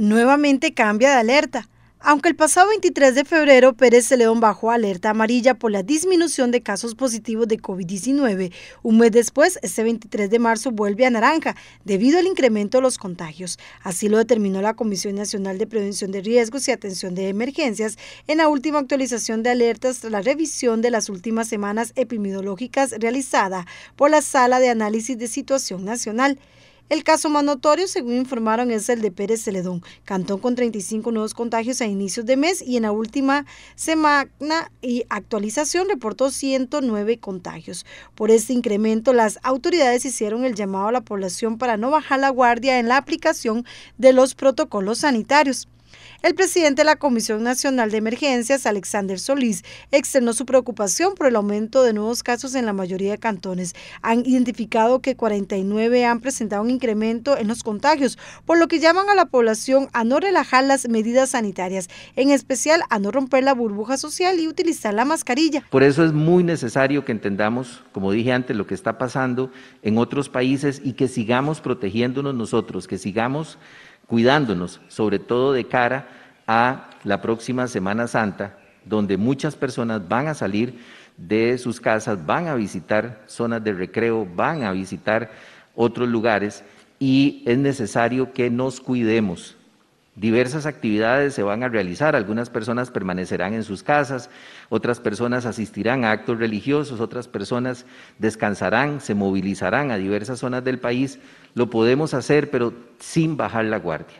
nuevamente cambia de alerta. Aunque el pasado 23 de febrero Pérez Celedón bajó alerta amarilla por la disminución de casos positivos de COVID-19, un mes después, este 23 de marzo vuelve a naranja debido al incremento de los contagios. Así lo determinó la Comisión Nacional de Prevención de Riesgos y Atención de Emergencias en la última actualización de alertas tras la revisión de las últimas semanas epidemiológicas realizada por la Sala de Análisis de Situación Nacional. El caso más notorio, según informaron, es el de Pérez Celedón, cantón con 35 nuevos contagios a inicios de mes y en la última semana y actualización reportó 109 contagios. Por este incremento, las autoridades hicieron el llamado a la población para no bajar la guardia en la aplicación de los protocolos sanitarios. El presidente de la Comisión Nacional de Emergencias, Alexander Solís, externó su preocupación por el aumento de nuevos casos en la mayoría de cantones. Han identificado que 49 han presentado un incremento en los contagios, por lo que llaman a la población a no relajar las medidas sanitarias, en especial a no romper la burbuja social y utilizar la mascarilla. Por eso es muy necesario que entendamos, como dije antes, lo que está pasando en otros países y que sigamos protegiéndonos nosotros, que sigamos cuidándonos, sobre todo de cara a la próxima Semana Santa, donde muchas personas van a salir de sus casas, van a visitar zonas de recreo, van a visitar otros lugares y es necesario que nos cuidemos, Diversas actividades se van a realizar, algunas personas permanecerán en sus casas, otras personas asistirán a actos religiosos, otras personas descansarán, se movilizarán a diversas zonas del país. Lo podemos hacer, pero sin bajar la guardia,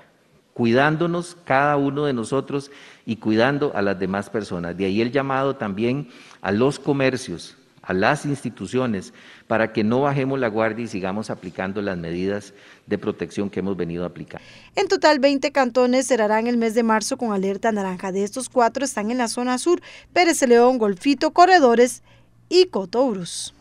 cuidándonos cada uno de nosotros y cuidando a las demás personas. De ahí el llamado también a los comercios, a las instituciones, para que no bajemos la guardia y sigamos aplicando las medidas de protección que hemos venido a aplicar. En total, 20 cantones cerrarán el mes de marzo con alerta naranja. De estos cuatro están en la zona sur, Pérez León, Golfito, Corredores y Cotobrus.